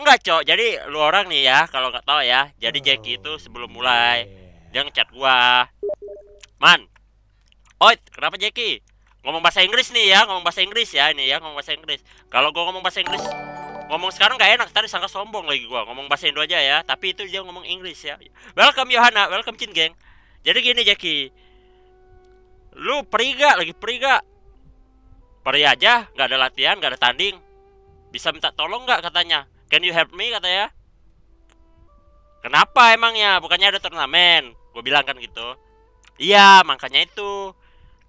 Enggak, Cok. Jadi lu orang nih ya, kalau nggak tahu ya. Jadi oh. Jackie itu iya. sebelum mulai yeah. dia ngechat gua. Man. Oi, kenapa Jackie? Ngomong bahasa Inggris nih ya, ngomong bahasa Inggris ya ini ya, ngomong bahasa Inggris. Kalau gua ngomong bahasa Inggris ngomong sekarang gak enak, tadi sangka sombong lagi gua. Ngomong bahasa Indo aja ya, tapi itu dia ngomong Inggris ya. Welcome Yohana, welcome Chin Geng. Jadi gini Jackie. Lu periga lagi periga. Peri aja, nggak ada latihan, nggak ada tanding bisa minta tolong nggak katanya can you help me katanya kenapa emangnya bukannya ada turnamen gue bilang kan gitu iya makanya itu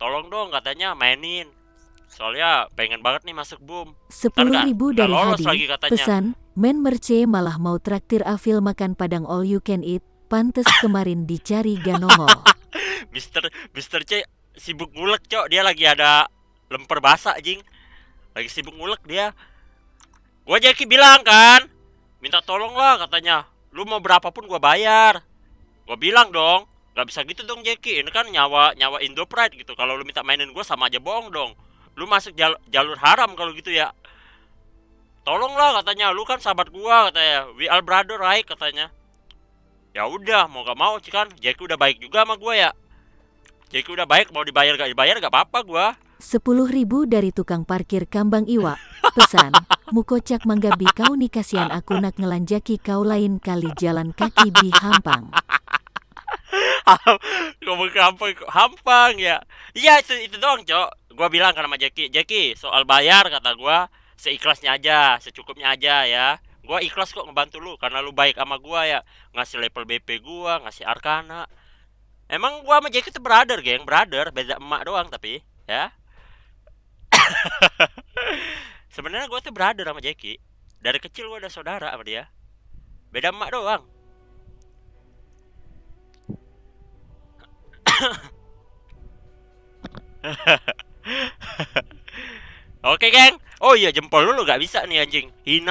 tolong dong katanya mainin soalnya pengen banget nih masuk boom sepuluh ribu dari Hadi lagi pesan men merce malah mau traktir Afil makan padang all you can eat pantes kemarin dicari Ganongo Mister Mister C sibuk ngulek cok dia lagi ada lemper basah jing lagi sibuk ngulek dia Gue Jackie bilang kan, minta tolong lah katanya. Lu mau berapapun gue bayar. Gue bilang dong, gak bisa gitu dong Jackie. Ini kan nyawa nyawa Indo Pride gitu. Kalau lu minta mainin gue sama aja bohong dong. Lu masuk jal jalur haram kalau gitu ya. Tolong lah katanya, lu kan sahabat gua katanya. We are brother right katanya. Ya udah, mau gak mau sih kan. Jackie udah baik juga sama gua ya. Jackie udah baik, mau dibayar gak dibayar gak apa-apa gua. ribu dari tukang parkir Kambang Iwa. Pesan. Mukocak manggabi kau ni kasihan aku nak ngelanjaki kau lain kali jalan kaki bi hampang. Ngomong hampang, hampang ya. Iya itu itu doang, Cok. Gua bilang kan sama Jeki, Jeki, soal bayar kata gua seikhlasnya aja, secukupnya aja ya. Gua ikhlas kok ngebantu lu karena lu baik sama gua ya. Ngasih level BP gua, ngasih arkana. Emang gua sama Jeki itu brother, geng, brother, beda emak doang tapi ya sebenarnya gue tuh brother sama Jeki dari kecil gue ada saudara sama dia beda emak doang Oke, okay, geng. Oh iya, jempol lu gak bisa nih anjing. Hina